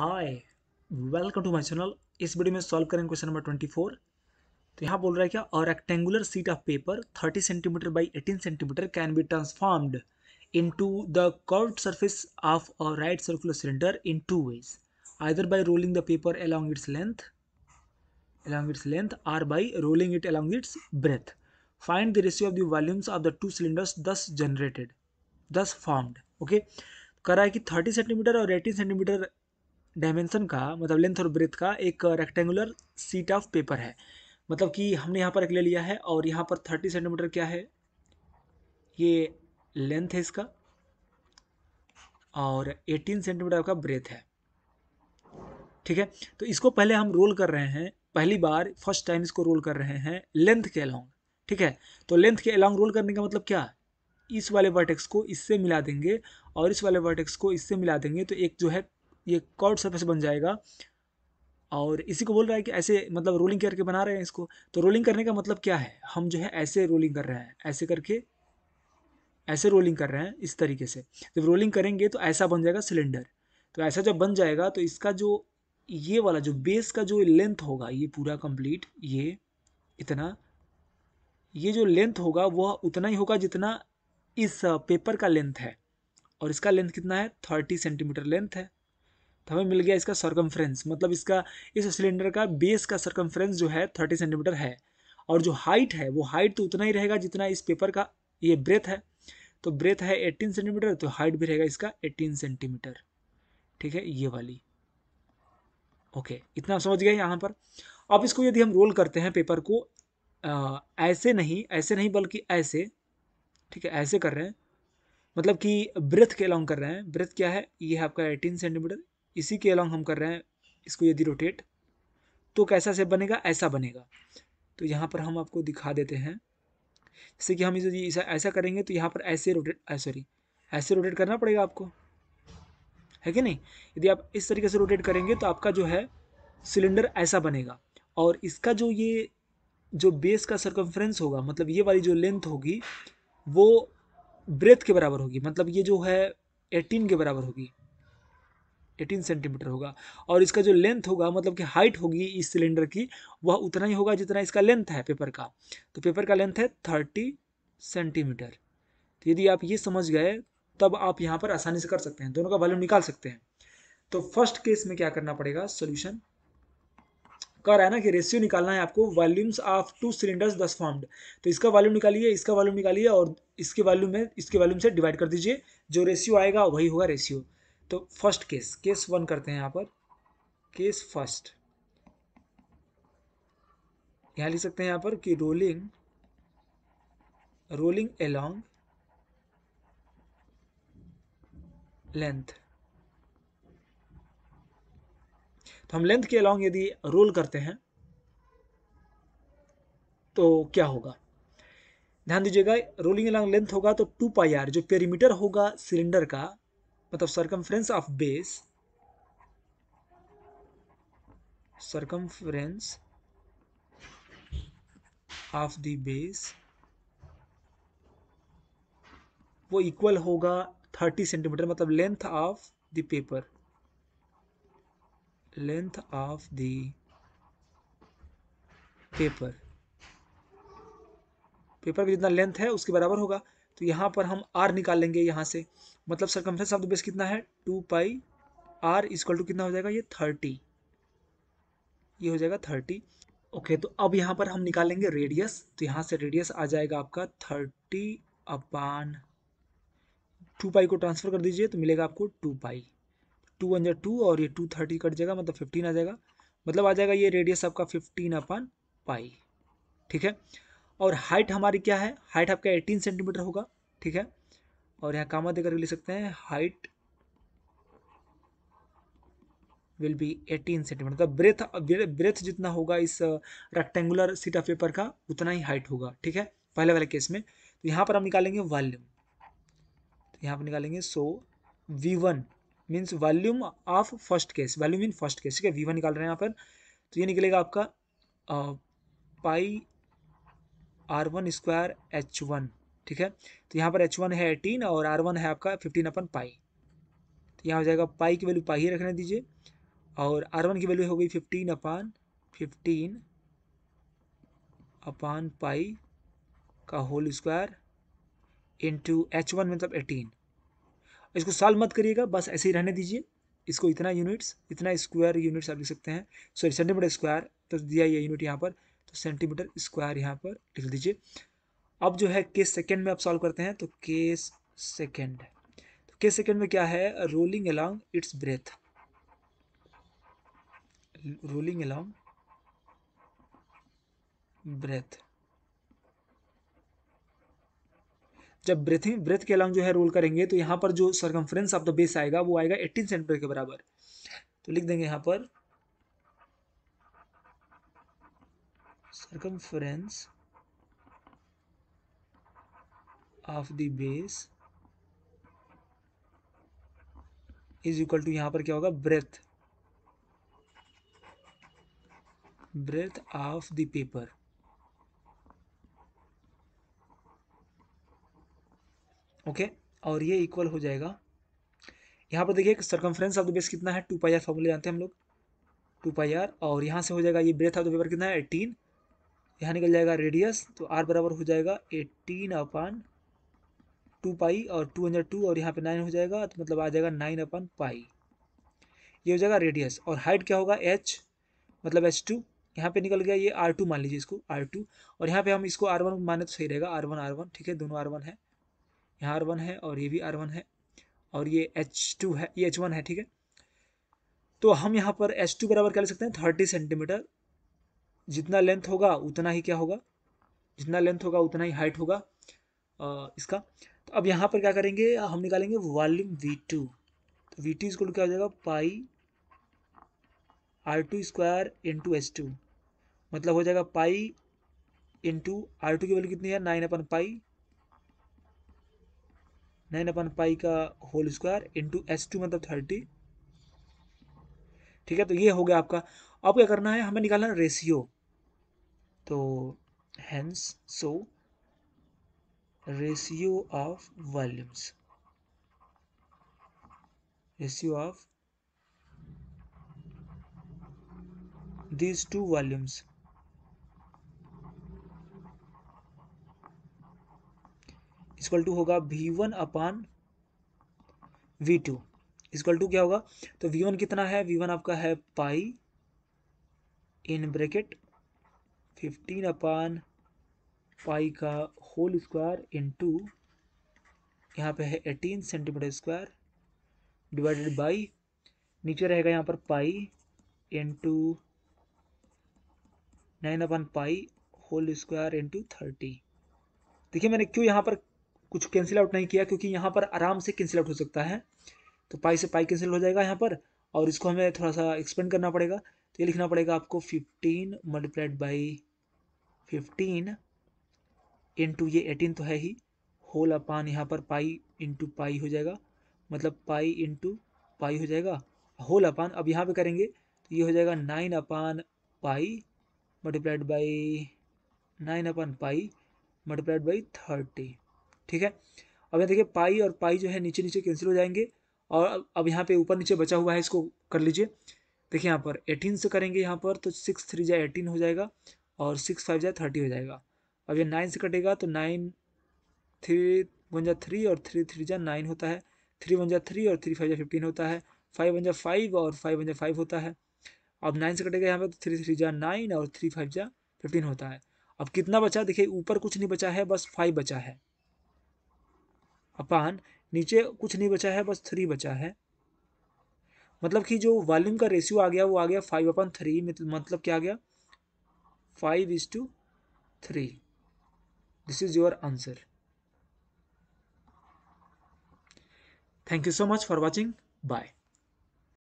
hi welcome to my channel इस video में solve करेंगे क्वेश्चन नंबर 24 तो यहाँ बोल रहा है क्या और rectangular sheet of paper 30 centimetre by 18 centimetre can be transformed into the curved surface of a right circular cylinder in two ways either by rolling the paper along its length along its length or by rolling it along its breadth find the ratio of the volumes of the two cylinders thus generated thus formed okay करा है कि 30 centimetre और 18 centimetre dimension का मतलब length और breath का एक rectangular sheet of paper है मतलब कि हमने यहाँ पर एक ले लिया है और यहाँ पर थर्टी सेंटीमीटर क्या है ये लेंथ है इसका और एटीन सेंटीमीटर का ब्रेथ है ठीक है तो इसको पहले हम रोल कर रहे हैं पहली बार फर्स्ट टाइम इसको रोल कर रहे हैं लेंथ के अलॉन्ग ठीक है तो लेंथ के अलॉन्ग रोल करने का मतलब क्या इस वाले वर्टेक्स को इससे मिला देंगे और इस वाले वर्टेक्स को इससे मिला देंगे तो एक जो है ये कॉर्ड सर्फेस बन जाएगा और इसी को बोल रहा है कि ऐसे मतलब रोलिंग करके बना रहे हैं इसको तो रोलिंग करने का मतलब क्या है हम जो है ऐसे रोलिंग कर रहे हैं ऐसे करके ऐसे रोलिंग कर रहे हैं इस तरीके से जब रोलिंग करेंगे तो ऐसा बन जाएगा सिलेंडर तो ऐसा जब बन जाएगा तो इसका जो ये वाला जो बेस का जो लेंथ होगा ये पूरा कंप्लीट ये इतना ये जो लेंथ होगा वह उतना ही होगा जितना इस पेपर uh, का लेंथ है और इसका लेंथ कितना है थर्टी सेंटीमीटर लेंथ है तो हमें मिल गया इसका सरकमफ्रेंस मतलब इसका इस सिलेंडर का बेस का सरकमफ्रेंस जो है थर्टी सेंटीमीटर है और जो हाइट है वो हाइट तो उतना ही रहेगा जितना इस पेपर का ये ब्रेथ है तो ब्रेथ है एट्टीन सेंटीमीटर तो हाइट भी रहेगा इसका एट्टीन सेंटीमीटर ठीक है ये वाली ओके इतना समझ गए यहाँ पर अब इसको यदि हम रोल करते हैं पेपर को आ, ऐसे नहीं ऐसे नहीं बल्कि ऐसे ठीक है ऐसे कर रहे हैं मतलब कि ब्रेथ के अलॉन्ग कर रहे हैं ब्रेथ क्या है ये है आपका 18 सेंटीमीटर इसी के अलॉन्ग हम कर रहे हैं इसको यदि रोटेट तो कैसा सेप बनेगा ऐसा बनेगा तो यहाँ पर हम आपको दिखा देते हैं जैसे कि हम इसे ऐसा करेंगे तो यहाँ पर ऐसे रोटेट सॉरी ऐसे रोटेट करना पड़ेगा आपको है कि नहीं यदि आप इस तरीके से रोटेट करेंगे तो आपका जो है सिलेंडर ऐसा बनेगा और इसका जो ये जो बेस का सरकमफ्रेंस होगा मतलब ये वाली जो लेंथ होगी वो ब्रेथ के बराबर होगी मतलब ये जो है एटीन के बराबर होगी एटीन सेंटीमीटर होगा और इसका जो लेंथ होगा मतलब कि हाइट होगी इस सिलेंडर की वह उतना ही होगा जितना इसका लेंथ है पेपर का तो पेपर का लेंथ है थर्टी सेंटीमीटर तो यदि आप ये समझ गए तब आप यहाँ पर आसानी से कर सकते हैं दोनों का वॉल्यूम निकाल सकते हैं तो फर्स्ट केस में क्या करना पड़ेगा सोल्यूशन कह रहा है ना कि रेशियो निकालना है आपको volumes of two cylinders thus formed तो इसका वॉल्यूम निकालिए इसका वॉल्यूम निकालिए और इसके वॉल्यूम में इसके वॉल्यूम से डिवाइड कर दीजिए जो रेशियो आएगा वही होगा रेशियो तो फर्स्ट केस केस वन करते हैं यहाँ पर केस फर्स्ट यहाँ लिख सकते हैं यहाँ पर कि रोलिंग रोलिंग एलोंग लेंथ तो हम लेंथ के अलॉन्ग यदि रोल करते हैं तो क्या होगा ध्यान दीजिएगा रोलिंग अलॉन्ग लेंथ होगा तो टू पाई आर जो पेरीमीटर होगा सिलेंडर का मतलब circumference of base circumference of the base वो इक्वल होगा 30 सेंटीमीटर मतलब length of the paper length of the paper paper का जितना लेंथ है उसके बराबर होगा तो यहाँ पर हम आर निकाल लेंगे यहाँ से मतलब सरकमफ्रेंस ऑफ द बेस कितना है two pi r is equal to कितना हो जाएगा ये थर्टी ये हो जाएगा थर्टी ओके तो अब यहाँ पर हम निकालेंगे रेडियस तो यहाँ से रेडियस आ जाएगा आपका थर्टी अपान टू पाई को ट्रांसफर कर दीजिए तो मिलेगा आपको टू पाई टू वन जो टू और ये टू थर्टी कट जाएगा मतलब फिफ्टीन आ जाएगा मतलब आ जाएगा ये रेडियस आपका फिफ्टीन अपान पाई ठीक है और हाइट हमारी क्या है हाइट आपका एटीन सेंटीमीटर होगा ठीक है और यहाँ कामा देकर लिख सकते हैं हाइट विल बी 18 सेंटीमीटर मतलब ब्रेथ ब्रेथ जितना होगा इस रेक्टेंगुलर सीट ऑफ पेपर का उतना ही हाइट होगा ठीक है पहले वाले केस में तो यहाँ पर हम निकालेंगे वॉल्यूम तो यहाँ पर निकालेंगे so v one means volume of first case volume in first case ठीक है वी वन निकाल रहे हैं यहाँ पर तो ये निकलेगा आपका pi uh, r one square h one ठीक है तो यहाँ पर एच वन है एटीन और आर वन है आपका फिफ्टीन अपन पाई तो यहाँ हो जाएगा पाई की वैल्यू पाई ही रखने दीजिए और आर वन की वैल्यू हो गई fifteen upon fifteen upon pi का whole square into h one मतलब एटीन इसको सॉल्व मत करिएगा बस ऐसे ही रहने दीजिए इसको इतना यूनिट्स इतना स्क्वायर यूनिट्स आप लिख सकते हैं सॉरी सेंटीमीटर स्क्वायर तो दिया ये यूनिट यहाँ पर तो सेंटीमीटर स्क्वायर यहाँ पर लिख दीजिए अब जो है केस सेकेंड में आप सॉल्व करते हैं तो केस सेकेंड तो केस सेकेंड में क्या है rolling along its breadth rolling along breadth जब ब्रेथिंग ब्रेथ के अलॉन्ग जो है रोल करेंगे तो यहां पर जो सरकमफ्रेंस ऑफ द बेस आएगा वो आएगा 18 सेंटीमीटर के बराबर तो लिख देंगे यहां पर circumference ऑफ the base is equal to यहां पर क्या होगा breadth breadth of the paper okay और ये इक्वल हो जाएगा यहाँ पर देखिए सर्कम्फ्रेंस ऑफ द बेस कितना है टू पाई आर फॉर्मूले जानते हैं हम लोग टू पाई आर और यहाँ से हो जाएगा ये ब्रेथ ऑफ द पेपर कितना है एटीन यहाँ निकल जाएगा रेडियस तो आर बराबर हो जाएगा एटीन अपन टू पाई और टू हंड्रेड टू और यहाँ पे नाइन हो जाएगा तो मतलब आ जाएगा नाइन अपन पाई ये हो जाएगा रेडियस और हाइट क्या होगा एच मतलब एच टू यहाँ पे निकल गया ये आर टू मान लीजिए इसको आर टू और यहाँ पे हम इसको आर वन माने तो सही रहेगा आर वन आर वन ठीक है दोनों आर वन है यहाँ आर वन है और ये भी आर वन है और ये एच टू है ये एच वन है ठीक है तो हम यहाँ पर एच टू बराबर क्या ले सकते हैं थर्टी सेंटीमीटर जितना लेंथ होगा उतना ही क्या होगा जितना लेंथ होगा उतना ही हाइट होगा इसका तो अब यहाँ पर क्या करेंगे हम निकालेंगे वॉल्यूम वी टू तो वी टू इसको क्या हो जाएगा pi r two square in two s two मतलब हो जाएगा pi in two r two की वैल्यू कितनी है nine upon pi nine upon pi का whole square in two s two मतलब थर्टी ठीक है तो ये हो गया आपका अब क्या करना है हमें निकालना है रेशियो तो hence so ratio of volumes ratio of these two volumes equal to होगा v one upon v two equal to क्या होगा तो वी वन कितना है वी वन आपका है पाई in bracket fifteen upon pi का होल स्क्वायर टू यहाँ पे है eighteen centimetre square divided by नीचे रहेगा यहाँ पर pi two nine upon pi whole square two thirty देखिए मैंने क्यों यहाँ पर कुछ कैंसिल आउट नहीं किया क्योंकि यहाँ पर आराम से कैंसिल आउट हो सकता है तो पाई से पाई कैंसिल हो जाएगा यहाँ पर और इसको हमें थोड़ा सा एक्सपेंड करना पड़ेगा तो ये लिखना पड़ेगा आपको fifteen multiplied by fifteen into ये एटीन तो है ही होल अपान यहाँ पर पाई इंटू पाई हो जाएगा मतलब पाई इंटू पाई हो जाएगा होल अपान अब यहाँ पे करेंगे तो ये हो जाएगा nine upon pi multiplied by nine upon pi multiplied by thirty ठीक है अब यहाँ देखिए पाई और पाई जो है नीचे नीचे कैंसिल हो जाएंगे और अब यहाँ पे ऊपर नीचे बचा हुआ है इसको कर लीजिए देखिए यहाँ पर एटीन से करेंगे यहाँ पर तो सिक्स थ्री जा एटीन हो जाएगा और सिक्स फाइव जाए थर्टी हो जाएगा अब ये नाइन से कटेगा तो नाइन थ्री वन जा थ्री और थ्री थ्री जा नाइन होता है थ्री वन जा थ्री और थ्री फाइव जा फिफ्टीन होता है फाइव वन जा फाइव और फाइव वन जा फाइव होता है अब नाइन से कटेगा यहाँ पर तो थ्री थ्री जा नाइन और थ्री फाइव जा फिफ्टीन होता है अब कितना बचा देखिए ऊपर कुछ नहीं बचा है बस फाइव बचा है अपान नीचे कुछ नहीं बचा है बस थ्री बचा है मतलब कि जो वॉल्यूम का रेशियो आ गया वो आ गया फाइव अपन थ्री मतलब क्या आ गया 5 is to 3 this is your answer thank you so much for watching bye